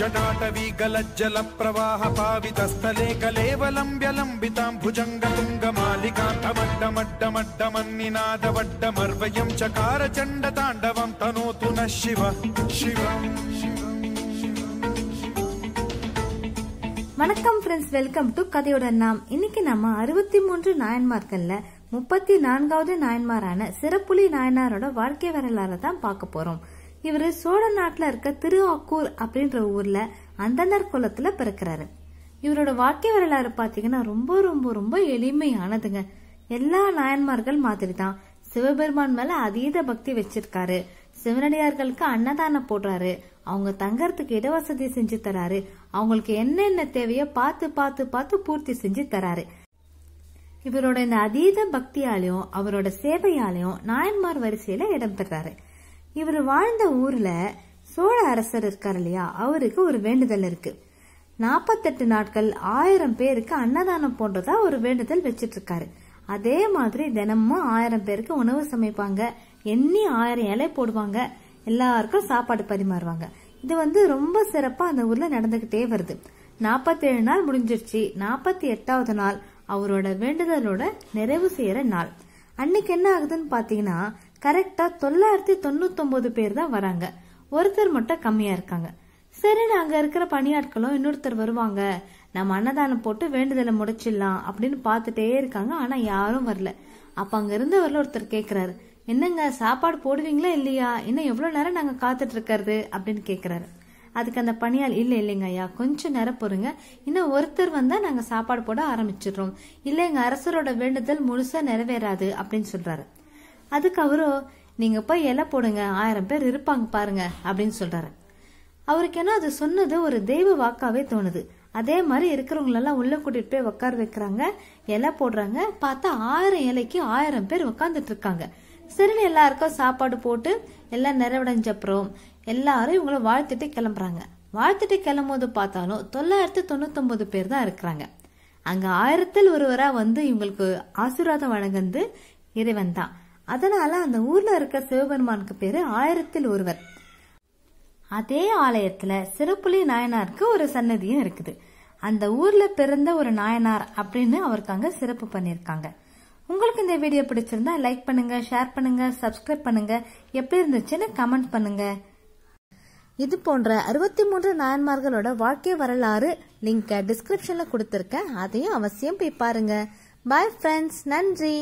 जटाटवीकलज्जलप्रवाह पावितस्थले कलेवलम्ब्यलम्बितां भुजङ्गतुङ्गमालिकाटमड्डमड्डमड्डमन्निनादवड्डमर्वयं चकार चण्डताण्डवं तनोतु नः शिव शिव வணக்கம் ஃப்ரெண்ட்ஸ் வெல்கம் டு கதையோட நாம் இன்னைக்கு நம்ம அறுபத்தி மூன்று நாயன்மார்கள்ல முப்பத்தி நான்காவது நாயன்மாரான சிறப்புலி நாயனாரோட வாழ்க்கை வரலாறு தான் பார்க்க போறோம் இவர் சோழ நாட்டில் இருக்க திருவாக்கூர் அப்படின்ற ஊர்ல அந்தனர் குலத்துல பிறக்கிறாரு இவரோட வாழ்க்கை வரலாறு பார்த்தீங்கன்னா ரொம்ப ரொம்ப ரொம்ப எளிமையானதுங்க எல்லா நாயன்மார்கள் மாதிரி தான் சிவபெருமான் மேல அதீத பக்தி வச்சிருக்காரு சிவனடியார்களுக்கு அன்னதானம் போடுறாரு அவங்க தங்கறதுக்கு இடவசதி செஞ்சு தராரு அவங்களுக்கு என்னென்ன தேவையோ பார்த்து பார்த்து பார்த்து பூர்த்தி செஞ்சு தராரு இவரோட இந்த அதீத பக்தியாலையும் அவரோட சேவையாலையும் நாயன்மார் வரிசையில இடம்பெறாரு இவர் வாழ்ந்த ஊர்ல சோழ அரசர் இருக்கார் இல்லையா அவருக்கு ஒரு வேண்டுதல் இருக்கு நாற்பத்தெட்டு நாட்கள் ஆயிரம் பேருக்கு அன்னதானம் போன்றதா ஒரு வேண்டுதல் வச்சிட்டு இருக்காரு அதே மாதிரி தினமும் ஆயிரம் பேருக்கு உணவு சமைப்பாங்க எண்ணி ஆயிரம் இலை போடுவாங்க எல்லாருக்கும் சாப்பாடு பரிமாறுவாங்க இது வந்து ரொம்ப சிறப்பா அந்த ஊர்ல நடந்துகிட்டே வருது நாற்பத்தேழு நாள் முடிஞ்சிருச்சு நாற்பத்தி எட்டாவது நாள் அவரோட வேண்டுதலோட நிறைவு செய்யற நாள் அன்னைக்கு என்ன ஆகுதுன்னு பாத்தீங்கன்னா கரெக்டாக தொள்ளாயிரத்தி தொண்ணூத்தொம்பது பேர் தான் வராங்க ஒருத்தர் மட்டும் கம்மியாக இருக்காங்க சரி அங்கே இருக்கிற பணியாட்களும் இன்னொருத்தர் வருவாங்க நம்ம அன்னதானம் போட்டு வேண்டுதலை முடிச்சிடலாம் அப்படின்னு பார்த்துட்டே இருக்காங்க ஆனால் யாரும் வரல அப்போ அங்க இருந்தவரில் ஒருத்தர் கேட்குறாரு என்னங்க சாப்பாடு போடுவீங்களா இல்லையா இன்னும் எவ்வளோ நேரம் நாங்கள் காத்துட்டு இருக்கிறது அப்படின்னு கேட்குறாரு அதுக்கு அந்த பணியால் இல்லை இல்லைங்க ஐயா கொஞ்சம் நேரம் பொறுங்க இன்னும் ஒருத்தர் வந்தால் நாங்கள் சாப்பாடு போட ஆரம்பிச்சிடுறோம் இல்லை எங்கள் அரசரோட வேண்டுதல் முழுசாக நிறைவேறாது அப்படின்னு சொல்கிறாரு அதுக்கு அவரோ நீங்கள் போய் இலை போடுங்க ஆயிரம் பேர் இருப்பாங்க பாருங்க அப்படின்னு சொல்கிறாரு அவருக்கு ஏன்னா அது சொன்னது ஒரு தெய்வ வாக்காவே தோணுது அதே மாதிரி இருக்கிறவங்களெல்லாம் உள்ளே கூட்டிகிட்டு போய் உட்கார வைக்கிறாங்க இலை போடுறாங்க பார்த்தா ஆயிரம் இலைக்கு ஆயிரம் பேர் உட்காந்துட்டு இருக்காங்க சரின்னு எல்லாருக்கும் சாப்பாடு போட்டு எல்லாம் நிறைவடைஞ்ச அப்புறம் எல்லாரும் இவங்கள வாழ்த்துட்டு கிளம்புறாங்க வாழ்த்துட்டு கிளம்போது பார்த்தாலும் தொள்ளாயிரத்து தொண்ணூத்தொம்பது பேர் தான் இருக்கிறாங்க அங்கே ஆயிரத்தில் ஒருவராக வந்து இவங்களுக்கு ஆசீர்வாதம் வழங்குந்து இறைவன் தான் அதனால அந்த ஊர்ல இருக்க சிவபெருமானுக்கு பேரு ஆயிரத்தில் ஒருவர் அதே ஆலயத்துல சிறப்புலி நாயனாருக்கு ஒரு சன்னதியும் இருக்குது அந்த ஊர்ல பிறந்த ஒரு நாயனார் அப்படின்னு அவருக்கு அங்க சிறப்பு பண்ணியிருக்காங்க உங்களுக்கு இந்த வீடியோ பிடிச்சிருந்தா லைக் பண்ணுங்க ஷேர் பண்ணுங்க சப்ஸ்கிரைப் பண்ணுங்க எப்படி இருந்துச்சுன்னு கமெண்ட் பண்ணுங்க இது போன்ற அறுபத்தி மூன்று நாயன்மார்களோட வாழ்க்கை வரலாறு லிங்கை டிஸ்கிரிப்ஷன்ல கொடுத்துருக்கேன் அதையும் அவசியம் போய் பாருங்க பாய் ஃப்ரெண்ட்ஸ் நன்றி